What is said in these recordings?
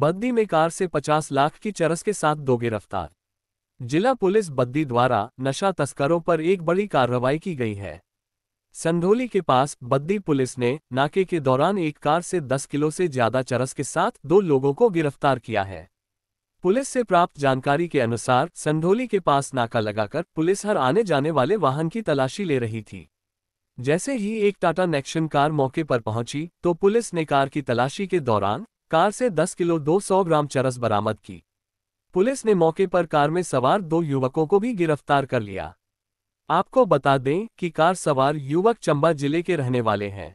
बद्दी में कार से 50 लाख की चरस के साथ दो गिरफ्तार जिला पुलिस बद्दी द्वारा नशा तस्करों पर एक बड़ी कार्रवाई की गई है संधोली के पास बद्दी पुलिस ने नाके के दौरान एक कार से 10 किलो से ज्यादा चरस के साथ दो लोगों को गिरफ्तार किया है पुलिस से प्राप्त जानकारी के अनुसार संढोली के पास नाका लगाकर पुलिस हर आने जाने वाले वाहन की तलाशी ले रही थी जैसे ही एक टाटा नेक्शन कार मौके पर पहुंची तो पुलिस ने कार की तलाशी के दौरान कार से 10 किलो 200 ग्राम चरस बरामद की पुलिस ने मौके पर कार में सवार दो युवकों को भी गिरफ्तार कर लिया आपको बता दें कि कार सवार युवक चंबा जिले के रहने वाले हैं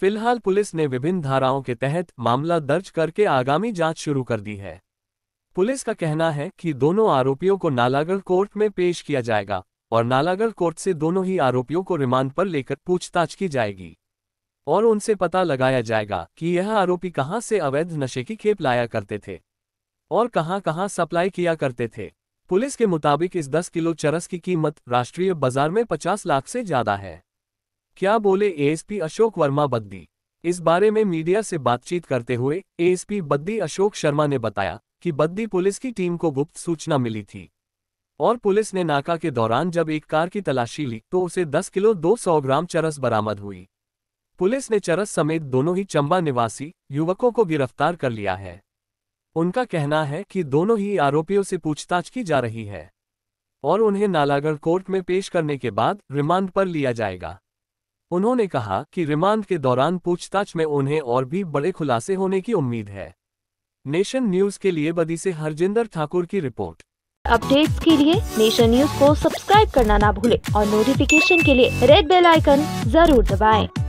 फिलहाल पुलिस ने विभिन्न धाराओं के तहत मामला दर्ज करके आगामी जांच शुरू कर दी है पुलिस का कहना है कि दोनों आरोपियों को नालागढ़ कोर्ट में पेश किया जाएगा और नालागढ़ कोर्ट से दोनों ही आरोपियों को रिमांड पर लेकर पूछताछ की जाएगी और उनसे पता लगाया जाएगा कि यह आरोपी कहां से अवैध नशे की खेप लाया करते थे और कहां कहां सप्लाई किया करते थे पुलिस के मुताबिक इस 10 किलो चरस की कीमत राष्ट्रीय बाजार में 50 लाख से ज्यादा है क्या बोले एएसपी अशोक वर्मा बद्दी इस बारे में मीडिया से बातचीत करते हुए एएसपी बद्दी अशोक शर्मा ने बताया कि बद्दी पुलिस की टीम को गुप्त सूचना मिली थी और पुलिस ने नाका के दौरान जब एक कार की तलाशी ली तो उसे 10 किलो 200 ग्राम चरस बरामद हुई पुलिस ने चरस समेत दोनों ही चंबा निवासी युवकों को गिरफ्तार कर लिया है उनका कहना है कि दोनों ही आरोपियों से पूछताछ की जा रही है और उन्हें नालागढ़ कोर्ट में पेश करने के बाद रिमांड पर लिया जाएगा उन्होंने कहा कि रिमांड के दौरान पूछताछ में उन्हें और भी बड़े खुलासे होने की उम्मीद है नेशन न्यूज के लिए बदी से हरजिंदर ठाकुर की रिपोर्ट अपडेट्स के लिए नेशन न्यूज को सब्सक्राइब करना ना भूले और नोटिफिकेशन के लिए रेड बेल आइकन जरूर दबाएं।